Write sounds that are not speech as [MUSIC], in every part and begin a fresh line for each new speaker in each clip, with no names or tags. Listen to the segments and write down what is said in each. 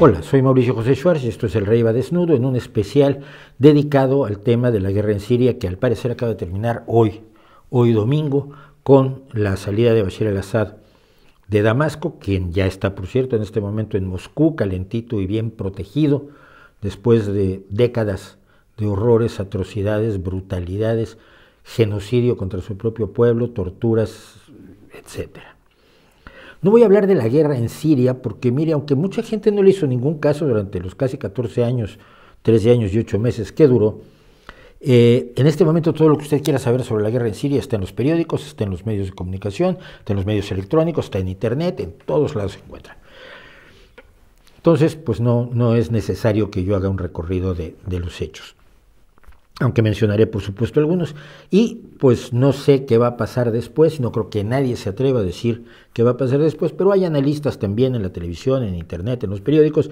Hola, soy Mauricio José Schwartz y esto es El Rey va desnudo en un especial dedicado al tema de la guerra en Siria que al parecer acaba de terminar hoy, hoy domingo, con la salida de Bashir al-Assad de Damasco, quien ya está, por cierto, en este momento en Moscú, calentito y bien protegido, después de décadas de horrores, atrocidades, brutalidades, genocidio contra su propio pueblo, torturas, etcétera. No voy a hablar de la guerra en Siria, porque mire, aunque mucha gente no le hizo ningún caso durante los casi 14 años, 13 años y 8 meses que duró, eh, en este momento todo lo que usted quiera saber sobre la guerra en Siria está en los periódicos, está en los medios de comunicación, está en los medios electrónicos, está en Internet, en todos lados se encuentra. Entonces, pues no, no es necesario que yo haga un recorrido de los hechos aunque mencionaré por supuesto algunos. Y pues no sé qué va a pasar después, no creo que nadie se atreva a decir qué va a pasar después, pero hay analistas también en la televisión, en internet, en los periódicos,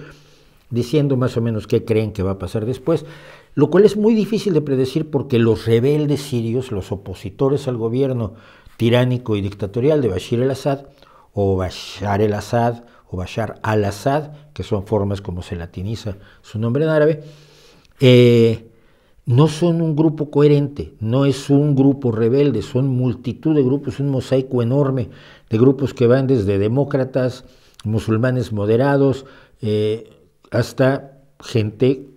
diciendo más o menos qué creen que va a pasar después, lo cual es muy difícil de predecir porque los rebeldes sirios, los opositores al gobierno tiránico y dictatorial de Bashir el-Assad, o Bashar el-Assad, o Bashar al-Assad, que son formas como se latiniza su nombre en árabe, eh, no son un grupo coherente, no es un grupo rebelde, son multitud de grupos, un mosaico enorme de grupos que van desde demócratas, musulmanes moderados, eh, hasta gente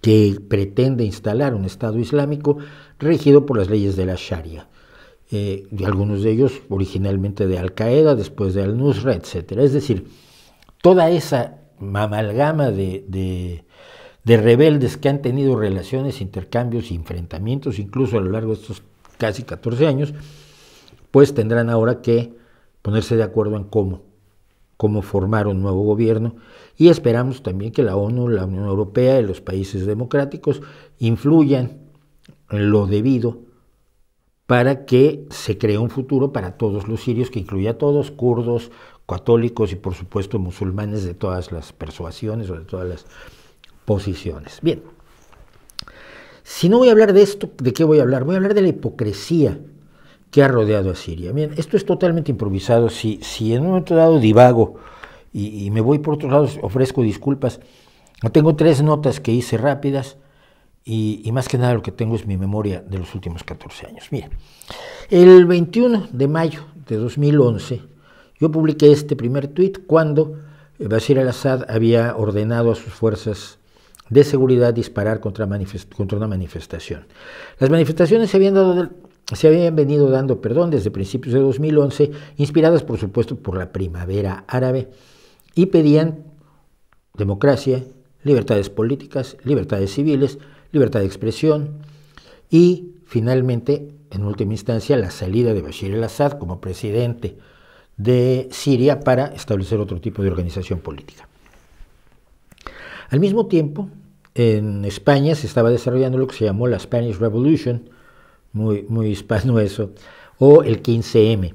que pretende instalar un Estado Islámico regido por las leyes de la Sharia. Eh, algunos de ellos originalmente de Al-Qaeda, después de Al-Nusra, etc. Es decir, toda esa amalgama de de rebeldes que han tenido relaciones, intercambios y enfrentamientos, incluso a lo largo de estos casi 14 años, pues tendrán ahora que ponerse de acuerdo en cómo, cómo formar un nuevo gobierno y esperamos también que la ONU, la Unión Europea y los países democráticos influyan lo debido para que se cree un futuro para todos los sirios, que incluya a todos, kurdos, católicos y por supuesto musulmanes de todas las persuasiones o de todas las posiciones. Bien, si no voy a hablar de esto, ¿de qué voy a hablar? Voy a hablar de la hipocresía que ha rodeado a Siria. Bien, esto es totalmente improvisado. Si, si en un momento dado divago y, me voy por otros lados, ofrezco disculpas. Tengo tres notas que hice rápidas. Y, más que nada lo que tengo es mi memoria de los últimos 14 años. Miren, el 21 de mayo de 2011 yo publiqué este primer tuit cuando Basir al-Assad había ordenado a sus fuerzas de seguridad disparar contra, una manifestación. Las manifestaciones se habían, venido dando perdón, desde principios de 2011, inspiradas por supuesto por la primavera árabe, y pedían democracia, libertades políticas, libertades civiles, libertad de expresión y finalmente, en última instancia, la salida de Bashir al-Assad como presidente de Siria para establecer otro tipo de organización política. Al mismo tiempo, en España se estaba desarrollando lo que se llamó la Spanish Revolution, muy, muy [LAUGHS] eso, o el 15M,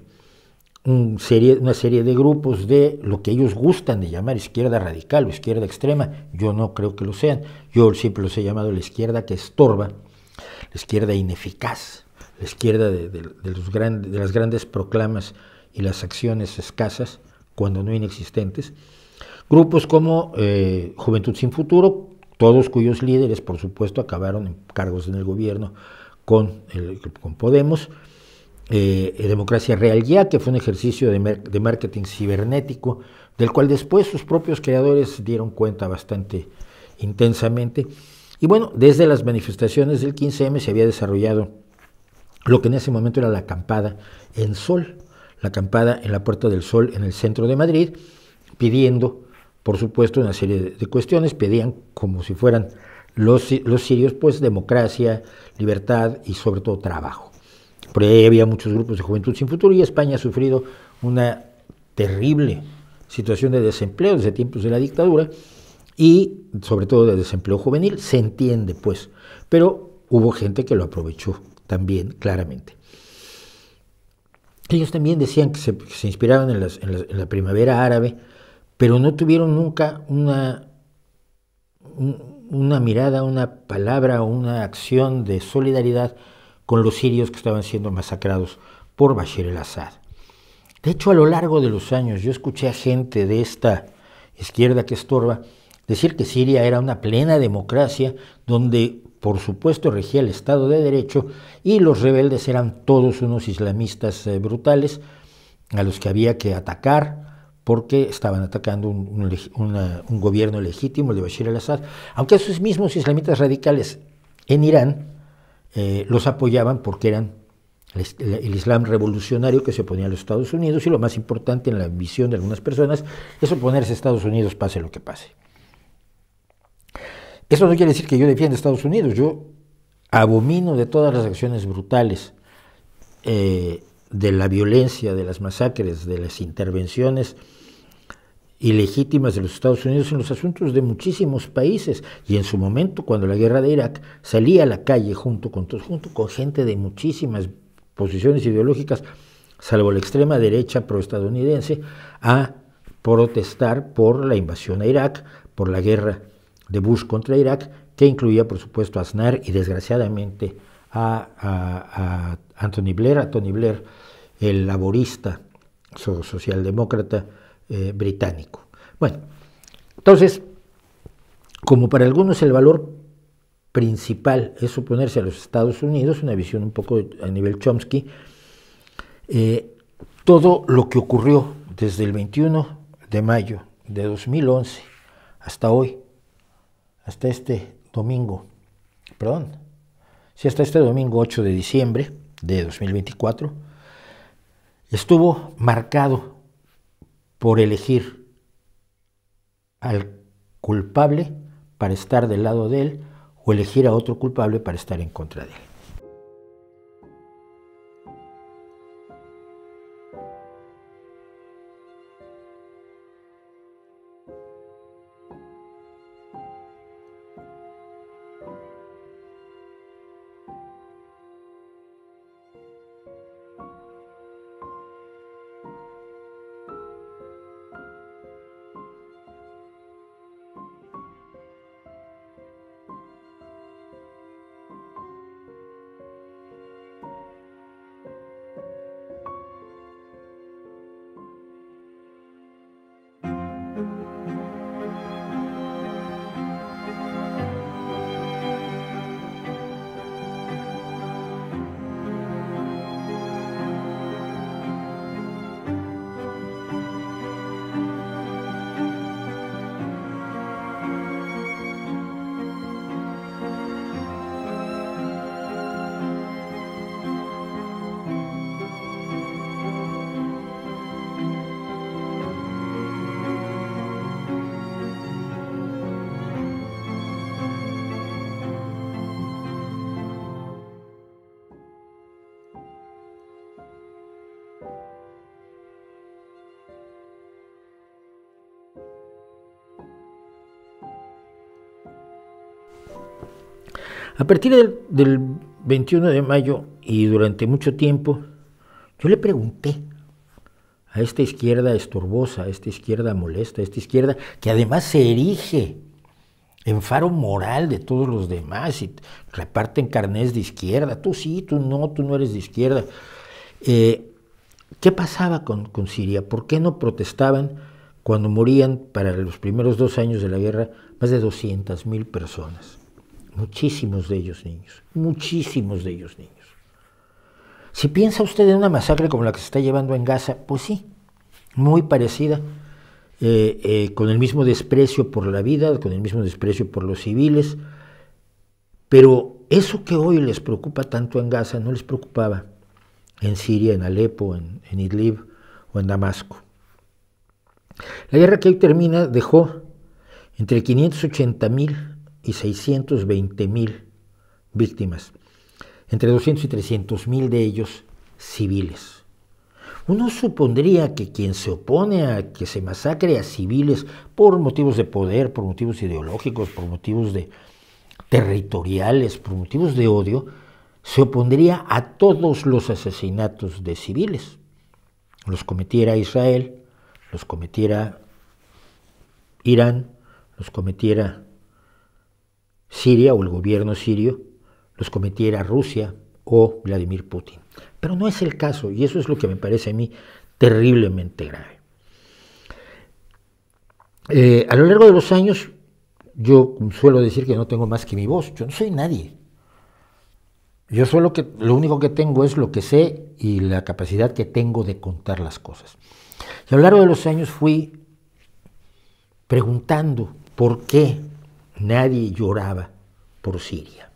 una serie de grupos de lo que ellos gustan de llamar izquierda radical o izquierda extrema, yo no creo que lo sean, yo siempre los he llamado la izquierda que estorba, la izquierda ineficaz, la izquierda de, las grandes proclamas y las acciones escasas, cuando no inexistentes, grupos como eh, Juventud sin Futuro, todos cuyos líderes, por supuesto, acabaron en cargos en el gobierno con, con Podemos. Eh, eh, Democracia Real Ya, que fue un ejercicio de, de, marketing cibernético, del cual después sus propios creadores dieron cuenta bastante intensamente. Y bueno, desde las manifestaciones del 15M se había desarrollado lo que en ese momento era la acampada en Sol, la acampada en la Puerta del Sol en el centro de Madrid, pidiendo por supuesto, una serie de, cuestiones. Pedían como si fueran los, los, sirios, pues democracia, libertad y sobre todo trabajo. Por ahí había muchos grupos de juventud sin futuro y España ha sufrido una terrible situación de desempleo desde tiempos de la dictadura y sobre todo de desempleo juvenil, se entiende pues, pero hubo gente que lo aprovechó también claramente. Ellos también decían que se, inspiraban en, en, la primavera árabe, pero no tuvieron nunca una, una mirada, una palabra o una acción de solidaridad con los sirios que estaban siendo masacrados por Bashir el-Assad. De hecho, a lo largo de los años yo escuché a gente de esta izquierda que estorba decir que Siria era una plena democracia donde por supuesto regía el Estado de Derecho y los rebeldes eran todos unos islamistas eh, brutales a los que había que atacar porque estaban atacando un, gobierno legítimo, el de Bashir al-Assad, aunque esos mismos islamitas radicales en Irán eh, los apoyaban porque eran el, Islam revolucionario que se oponía a los Estados Unidos y lo más importante en la visión de algunas personas es oponerse a Estados Unidos pase lo que pase. Eso no quiere decir que yo defienda a Estados Unidos, yo abomino de todas las acciones brutales, eh, de la violencia, de las masacres, de las intervenciones ilegítimas de los Estados Unidos en los asuntos de muchísimos países. Y en su momento, cuando la guerra de Irak, salía a la calle junto con, junto con gente de muchísimas posiciones ideológicas, salvo la extrema derecha proestadounidense, a protestar por la invasión a Irak, por la guerra de Bush contra Irak, que incluía, por supuesto, a Aznar y, desgraciadamente, a, Anthony Blair, a Tony Blair, el laborista socialdemócrata, eh, británico. Bueno, entonces, como para algunos el valor principal es oponerse a los Estados Unidos, una visión un poco a nivel Chomsky, eh, todo lo que ocurrió desde el 21 de mayo de 2011 hasta hoy, hasta este domingo, perdón, si hasta este domingo 8 de diciembre de 2024, estuvo marcado por elegir al culpable para estar del lado de él o elegir a otro culpable para estar en contra de él. A partir del, 21 de mayo y durante mucho tiempo, yo le pregunté a esta izquierda estorbosa, a esta izquierda molesta, a esta izquierda que además se erige en faro moral de todos los demás y reparten carnés de izquierda, tú sí, tú no, tú no eres de izquierda. Eh, ¿Qué pasaba con, Siria? ¿Por qué no protestaban cuando morían para los primeros dos años de la guerra más de mil personas? muchísimos de ellos niños, muchísimos de ellos niños. Si piensa usted en una masacre como la que se está llevando en Gaza, pues sí, muy parecida, eh, eh, con el mismo desprecio por la vida, con el mismo desprecio por los civiles, pero eso que hoy les preocupa tanto en Gaza no les preocupaba en Siria, en Alepo, en, en Idlib o en Damasco. La guerra que hoy termina dejó entre 580 mil y 620 mil víctimas, entre 200 y 300 mil de ellos civiles. Uno supondría que quien se opone a que se masacre a civiles por motivos de poder, por motivos ideológicos, por motivos de territoriales, por motivos de odio, se opondría a todos los asesinatos de civiles. Los cometiera Israel, los cometiera Irán, los cometiera Siria o el gobierno sirio los cometiera Rusia o Vladimir Putin. Pero no es el caso y eso es lo que me parece a mí terriblemente grave. Eh, a lo largo de los años, yo suelo decir que no tengo más que mi voz, yo no soy nadie. Yo solo que lo único que tengo es lo que sé y la capacidad que tengo de contar las cosas. Y a lo largo de los años fui preguntando por qué Nadie lloraba por Siria.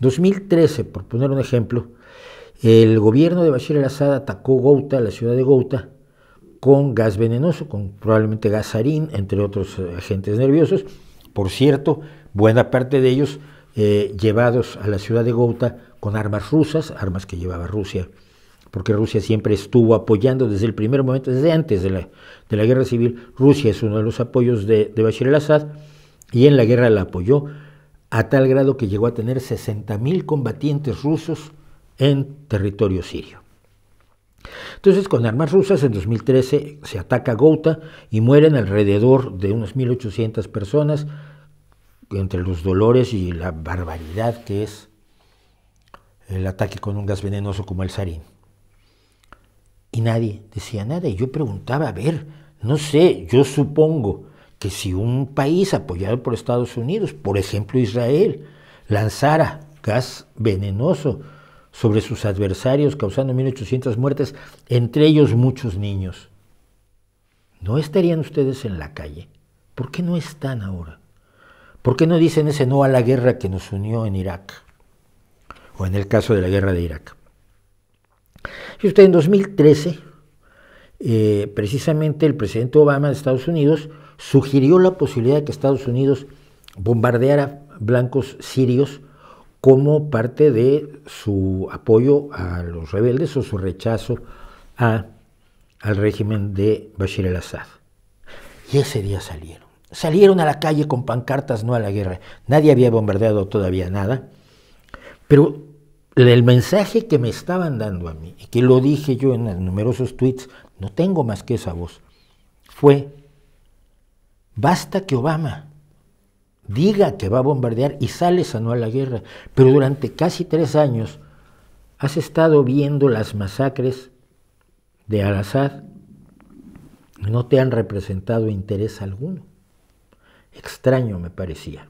2013, por poner un ejemplo, el gobierno de Bashir al-Assad atacó Gouta, la ciudad de Gouta, con gas venenoso, con probablemente sarín, entre otros eh, agentes nerviosos. Por cierto, buena parte de ellos eh, llevados a la ciudad de Gouta con armas rusas, armas que llevaba Rusia, porque Rusia siempre estuvo apoyando desde el primer momento, desde antes de la, guerra civil, Rusia es uno de los apoyos de, de Bashir al-Assad y en la guerra la apoyó a tal grado que llegó a tener 60.000 combatientes rusos en territorio sirio. Entonces, con armas rusas, en 2013 se ataca Gouta y mueren alrededor de unas 1.800 personas entre los dolores y la barbaridad que es el ataque con un gas venenoso como el sarín. Y nadie decía nada. Y yo preguntaba, a ver, no sé, yo supongo, que si un país apoyado por Estados Unidos, por ejemplo Israel, lanzara gas venenoso sobre sus adversarios, causando 1.800 muertes, entre ellos muchos niños, ¿no estarían ustedes en la calle? ¿Por qué no están ahora? ¿Por qué no dicen ese no a la guerra que nos unió en Irak? O en el caso de la guerra de Irak. Y usted en 2013, eh, precisamente el presidente Obama de Estados Unidos sugirió la posibilidad de que Estados Unidos bombardeara blancos sirios como parte de su apoyo a los rebeldes o su rechazo al régimen de Bashir al-Assad. Y ese día salieron. Salieron a la calle con pancartas no a la guerra. Nadie había bombardeado todavía nada. Pero el mensaje que me estaban dando a mí, y que lo dije yo en numerosos tweets, no tengo más que esa voz, fue Basta que Obama diga que va a bombardear y sale a a la guerra. Pero durante casi tres años has estado viendo las masacres de Al-Assad. No te han representado interés alguno. Extraño me parecía.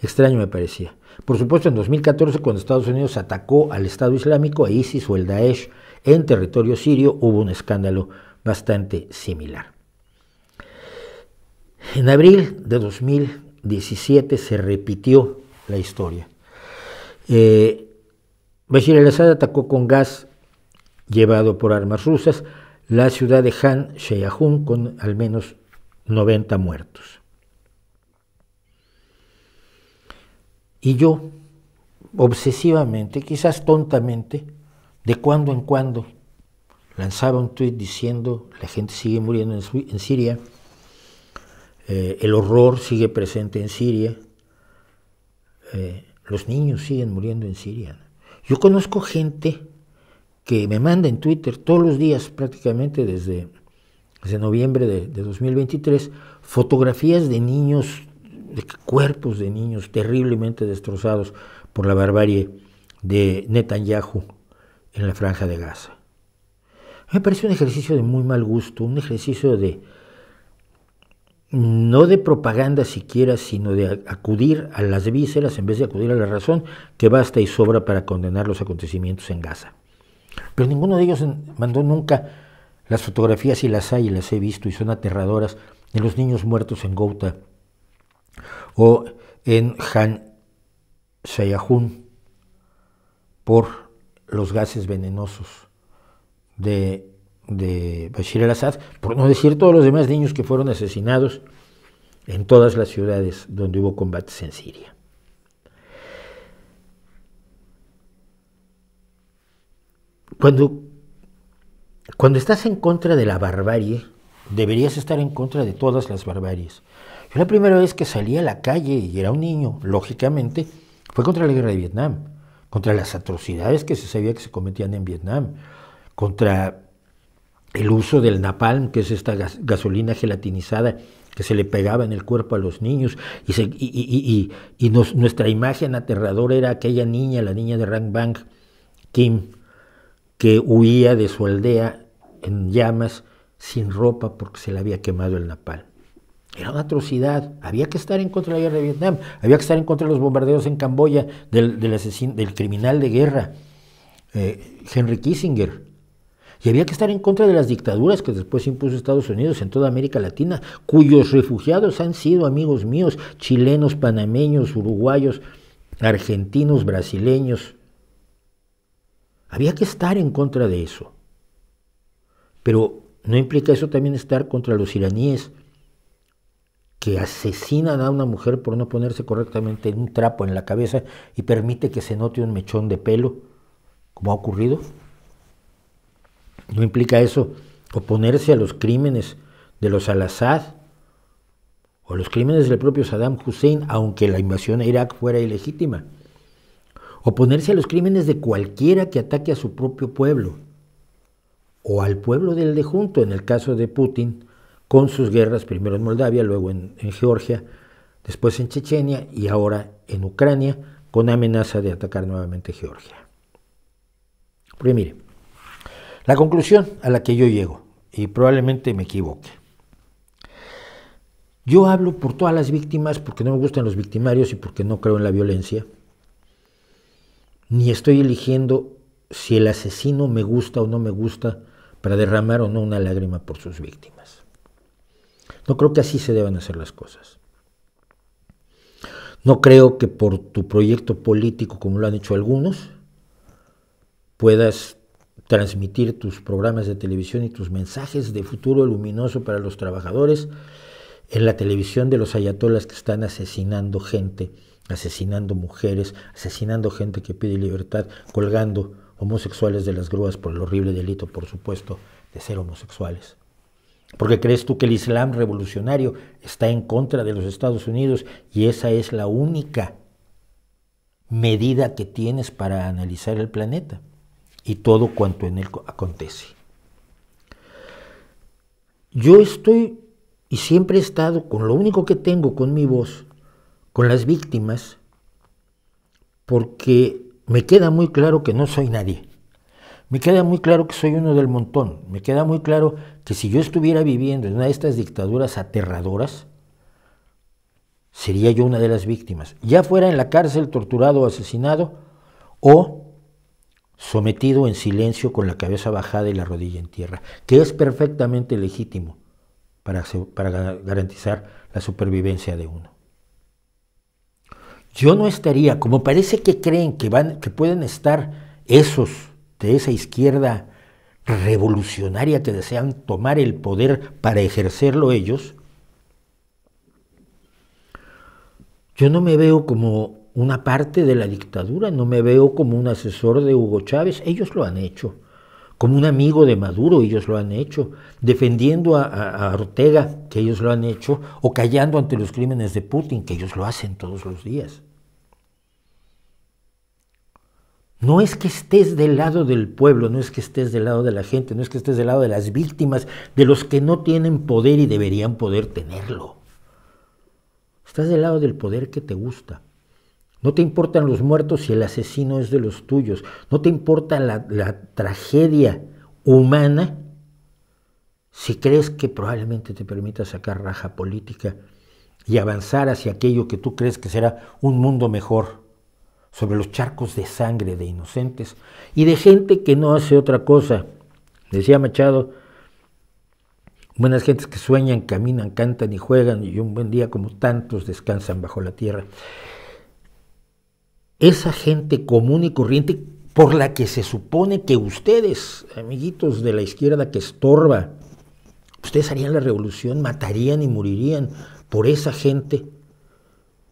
Extraño me parecía. Por supuesto, en 2014, cuando Estados Unidos atacó al Estado Islámico, a e ISIS o el Daesh en territorio sirio, hubo un escándalo bastante similar. En abril de 2017 se repitió la historia. Eh, Bashir al-Assad atacó con gas llevado por armas rusas la ciudad de Han Sheyahun con al menos 90 muertos. Y yo, obsesivamente, quizás tontamente, de cuando en cuando, lanzaba un tuit diciendo, la gente sigue muriendo en, Siria, eh, el horror sigue presente en Siria. Eh, los niños siguen muriendo en Siria. Yo conozco gente que me manda en Twitter todos los días prácticamente desde, noviembre de, 2023 fotografías de niños, de cuerpos de niños terriblemente destrozados por la barbarie de Netanyahu en la franja de Gaza. Me parece un ejercicio de muy mal gusto, un ejercicio de, no de propaganda siquiera, sino de acudir a las vísceras en vez de acudir a la razón, que basta y sobra para condenar los acontecimientos en Gaza. Pero ninguno de ellos mandó nunca las fotografías y las hay y las he visto y son aterradoras de los niños muertos en Gouta o en Han Shayahun por los gases venenosos de de Bashir al-Assad, por no decir todos los demás niños que fueron asesinados en todas las ciudades donde hubo combates en Siria. Cuando, cuando estás en contra de la barbarie, deberías estar en contra de todas las barbaries. Yo la primera vez que salí a la calle y era un niño, lógicamente, fue contra la guerra de Vietnam, contra las atrocidades que se sabía que se cometían en Vietnam, contra el uso del napalm, que es esta gasolina gelatinizada que se le pegaba en el cuerpo a los niños, y, nuestra imagen aterradora era aquella niña, la niña de Rang Bang, Kim, que huía de su aldea en llamas, sin ropa, porque se le había quemado el napalm. Era una atrocidad. Había que estar en contra de la guerra de Vietnam, había que estar en contra de los bombardeos en Camboya, del, del criminal de guerra, eh, Henry Kissinger y había que estar en contra de las dictaduras que después impuso Estados Unidos en toda América Latina, cuyos refugiados han sido amigos míos, chilenos, panameños, uruguayos, argentinos, brasileños. Había que estar en contra de eso. Pero ¿no implica eso también estar contra los iraníes que asesinan a una mujer por no ponerse correctamente un trapo en la cabeza y permite que se note un mechón de pelo, como ha ocurrido? ¿No implica eso oponerse a los crímenes de los Al-Assad o los crímenes del propio Saddam Hussein, aunque la invasión a Irak fuera ilegítima? Oponerse a los crímenes de cualquiera que ataque a su propio pueblo o al pueblo del de junto, en el caso de Putin, con sus guerras, primero en Moldavia, luego en, en Georgia, después en Chechenia y ahora en Ucrania, con amenaza de atacar nuevamente Georgia. Porque mire, la conclusión a la que yo llego, y probablemente me equivoque, yo hablo por todas las víctimas porque no me gustan los victimarios y porque no creo en la violencia, ni estoy eligiendo si el asesino me gusta o no me gusta para derramar o no una lágrima por sus víctimas. No creo que así se deban hacer las cosas. No creo que por tu proyecto político, como lo han hecho algunos, puedas transmitir tus programas de televisión y tus mensajes de futuro luminoso para los trabajadores en la televisión de los ayatolas que están asesinando gente, asesinando mujeres, asesinando gente que pide libertad, colgando homosexuales de las grúas por el horrible delito, por supuesto, de ser homosexuales. Porque crees tú que el Islam revolucionario está en contra de los Estados Unidos y esa es la única medida que tienes para analizar el planeta y todo cuanto en él acontece. Yo estoy y siempre he estado con lo único que tengo, con mi voz, con las víctimas, porque me queda muy claro que no soy nadie. Me queda muy claro que soy uno del montón. Me queda muy claro que si yo estuviera viviendo en una de estas dictaduras aterradoras, sería yo una de las víctimas. Ya fuera en la cárcel, torturado o asesinado, o sometido en silencio con la cabeza bajada y la rodilla en tierra, que es perfectamente legítimo para, para garantizar la supervivencia de uno. Yo no estaría, como parece que creen que, van, que pueden estar esos de esa izquierda revolucionaria que desean tomar el poder para ejercerlo ellos, yo no me veo como una parte de la dictadura, no me veo como un asesor de Hugo Chávez, ellos lo han hecho, como un amigo de Maduro, ellos lo han hecho, defendiendo a, Ortega, que ellos lo han hecho, o callando ante los crímenes de Putin, que ellos lo hacen todos los días. No es que estés del lado del pueblo, no es que estés del lado de la gente, no es que estés del lado de las víctimas, de los que no tienen poder y deberían poder tenerlo. Estás del lado del poder que te gusta. No te importan los muertos si el asesino es de los tuyos. No te importa la, tragedia humana si crees que probablemente te permita sacar raja política y avanzar hacia aquello que tú crees que será un mundo mejor, sobre los charcos de sangre de inocentes y de gente que no hace otra cosa. Decía Machado, buenas gentes que sueñan, caminan, cantan y juegan, y un buen día como tantos descansan bajo la tierra esa gente común y corriente por la que se supone que ustedes, amiguitos de la izquierda que estorba, ustedes harían la revolución, matarían y morirían por esa gente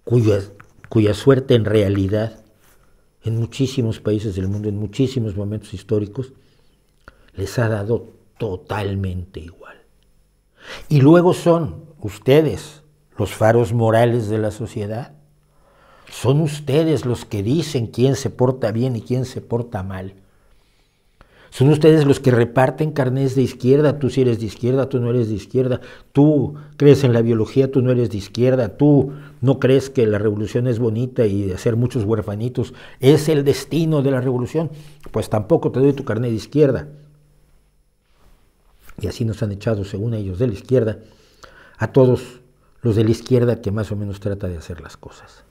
cuya, cuya suerte en realidad, en muchísimos países del mundo, en muchísimos momentos históricos, les ha dado totalmente igual. Y luego son ustedes los faros morales de la sociedad son ustedes los que dicen quién se porta bien y quién se porta mal. Son ustedes los que reparten carnés de izquierda, tú si eres de izquierda, tú no eres de izquierda, tú crees en la biología, tú no eres de izquierda, tú no crees que la revolución es bonita y hacer muchos huerfanitos es el destino de la revolución, pues tampoco te doy tu carné de izquierda. Y así nos han echado, según ellos, de la izquierda, a todos los de la izquierda que más o menos trata de hacer las cosas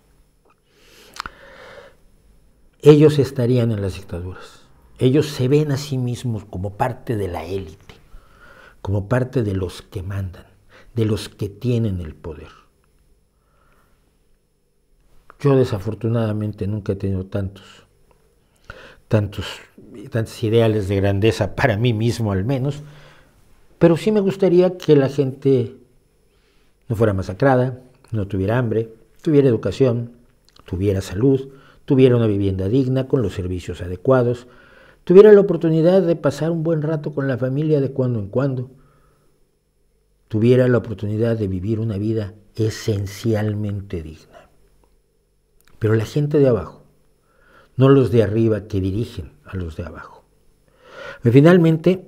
ellos estarían en las dictaduras. Ellos se ven a sí mismos como parte de la élite, como parte de los que mandan, de los que tienen el poder. Yo desafortunadamente nunca he tenido tantos, tantos, tantos ideales de grandeza [LAUGHS] para mí mismo al menos, pero sí me gustaría que la gente no fuera masacrada, no tuviera hambre, tuviera educación, tuviera salud, tuviera una vivienda digna, con los servicios adecuados, tuviera la oportunidad de pasar un buen rato con la familia de cuando en cuando, tuviera la oportunidad de vivir una vida esencialmente digna. Pero la gente de abajo, no los de arriba que dirigen a los de abajo. Y finalmente,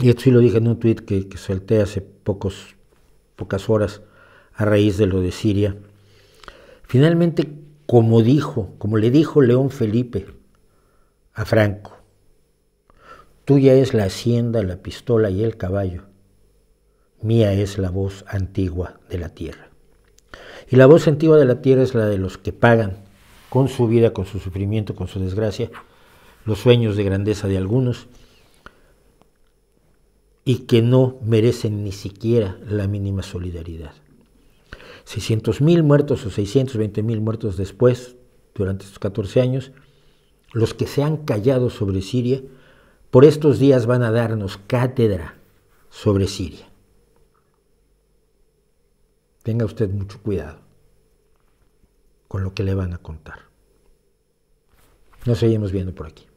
y esto sí lo dije en un tuit que, que solté hace pocas horas a raíz de lo de Siria, finalmente como dijo, como le dijo León Felipe a Franco, tuya es la hacienda, la pistola y el caballo, mía es la voz antigua de la tierra. Y la voz antigua de la tierra es la de los que pagan con su vida, con su sufrimiento, con su desgracia, los sueños de grandeza de algunos, y que no merecen ni siquiera la mínima solidaridad mil muertos o mil muertos después, durante estos 14 años, los que se han callado sobre Siria, por estos días van a darnos cátedra sobre Siria. Tenga usted mucho cuidado con lo que le van a contar. Nos seguimos viendo por aquí.